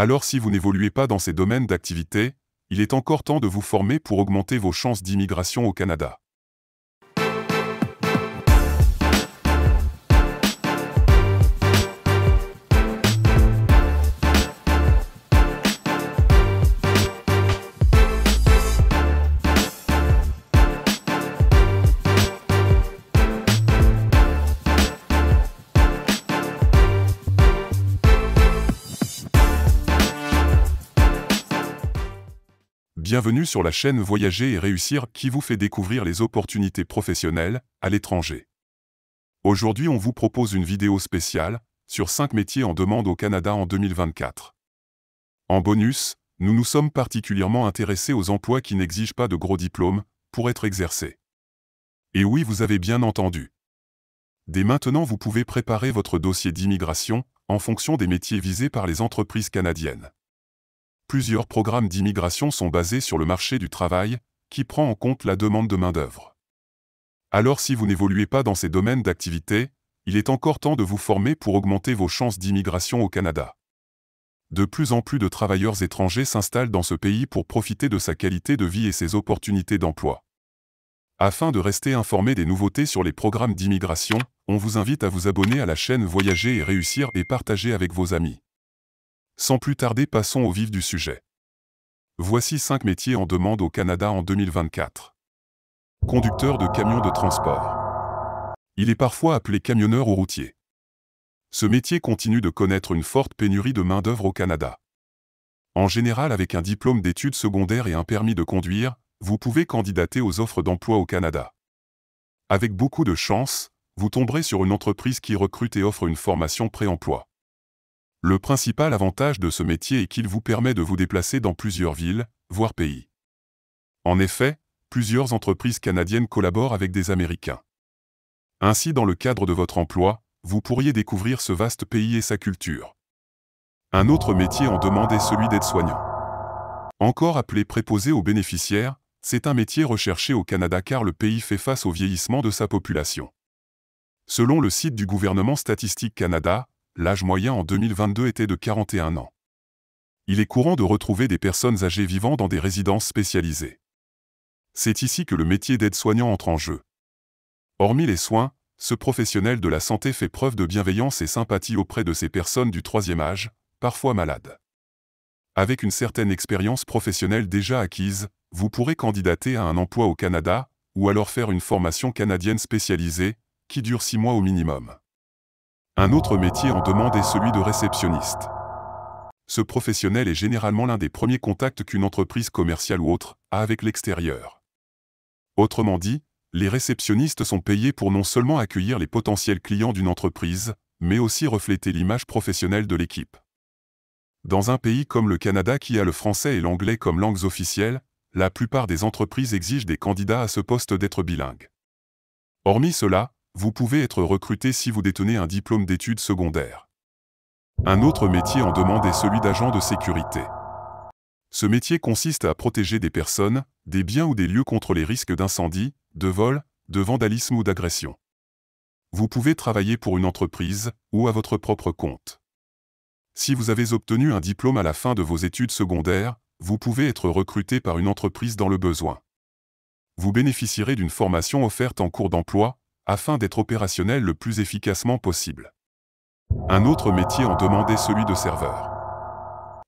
Alors si vous n'évoluez pas dans ces domaines d'activité, il est encore temps de vous former pour augmenter vos chances d'immigration au Canada. Bienvenue sur la chaîne Voyager et réussir qui vous fait découvrir les opportunités professionnelles à l'étranger. Aujourd'hui, on vous propose une vidéo spéciale sur 5 métiers en demande au Canada en 2024. En bonus, nous nous sommes particulièrement intéressés aux emplois qui n'exigent pas de gros diplômes pour être exercés. Et oui, vous avez bien entendu. Dès maintenant, vous pouvez préparer votre dossier d'immigration en fonction des métiers visés par les entreprises canadiennes plusieurs programmes d'immigration sont basés sur le marché du travail, qui prend en compte la demande de main-d'œuvre. Alors si vous n'évoluez pas dans ces domaines d'activité, il est encore temps de vous former pour augmenter vos chances d'immigration au Canada. De plus en plus de travailleurs étrangers s'installent dans ce pays pour profiter de sa qualité de vie et ses opportunités d'emploi. Afin de rester informé des nouveautés sur les programmes d'immigration, on vous invite à vous abonner à la chaîne Voyager et Réussir et partager avec vos amis. Sans plus tarder, passons au vif du sujet. Voici 5 métiers en demande au Canada en 2024. Conducteur de camions de transport. Il est parfois appelé camionneur ou routier. Ce métier continue de connaître une forte pénurie de main-d'œuvre au Canada. En général, avec un diplôme d'études secondaires et un permis de conduire, vous pouvez candidater aux offres d'emploi au Canada. Avec beaucoup de chance, vous tomberez sur une entreprise qui recrute et offre une formation pré-emploi. Le principal avantage de ce métier est qu'il vous permet de vous déplacer dans plusieurs villes, voire pays. En effet, plusieurs entreprises canadiennes collaborent avec des Américains. Ainsi, dans le cadre de votre emploi, vous pourriez découvrir ce vaste pays et sa culture. Un autre métier en demande est celui d'aide-soignant. Encore appelé préposé aux bénéficiaires, c'est un métier recherché au Canada car le pays fait face au vieillissement de sa population. Selon le site du gouvernement Statistique Canada, l'âge moyen en 2022 était de 41 ans. Il est courant de retrouver des personnes âgées vivant dans des résidences spécialisées. C'est ici que le métier d'aide-soignant entre en jeu. Hormis les soins, ce professionnel de la santé fait preuve de bienveillance et sympathie auprès de ces personnes du troisième âge, parfois malades. Avec une certaine expérience professionnelle déjà acquise, vous pourrez candidater à un emploi au Canada, ou alors faire une formation canadienne spécialisée, qui dure six mois au minimum. Un autre métier en demande est celui de réceptionniste. Ce professionnel est généralement l'un des premiers contacts qu'une entreprise commerciale ou autre a avec l'extérieur. Autrement dit, les réceptionnistes sont payés pour non seulement accueillir les potentiels clients d'une entreprise, mais aussi refléter l'image professionnelle de l'équipe. Dans un pays comme le Canada qui a le français et l'anglais comme langues officielles, la plupart des entreprises exigent des candidats à ce poste d'être bilingues. Hormis cela, vous pouvez être recruté si vous détenez un diplôme d'études secondaires. Un autre métier en demande est celui d'agent de sécurité. Ce métier consiste à protéger des personnes, des biens ou des lieux contre les risques d'incendie, de vol, de vandalisme ou d'agression. Vous pouvez travailler pour une entreprise ou à votre propre compte. Si vous avez obtenu un diplôme à la fin de vos études secondaires, vous pouvez être recruté par une entreprise dans le besoin. Vous bénéficierez d'une formation offerte en cours d'emploi, afin d'être opérationnel le plus efficacement possible. Un autre métier en demandait celui de serveur.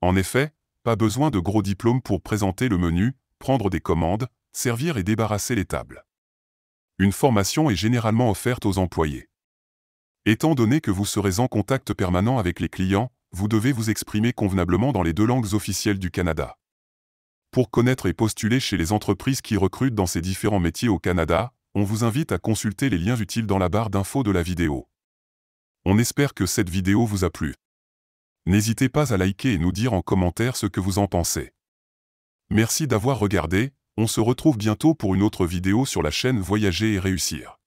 En effet, pas besoin de gros diplômes pour présenter le menu, prendre des commandes, servir et débarrasser les tables. Une formation est généralement offerte aux employés. Étant donné que vous serez en contact permanent avec les clients, vous devez vous exprimer convenablement dans les deux langues officielles du Canada. Pour connaître et postuler chez les entreprises qui recrutent dans ces différents métiers au Canada, on vous invite à consulter les liens utiles dans la barre d'infos de la vidéo. On espère que cette vidéo vous a plu. N'hésitez pas à liker et nous dire en commentaire ce que vous en pensez. Merci d'avoir regardé, on se retrouve bientôt pour une autre vidéo sur la chaîne Voyager et Réussir.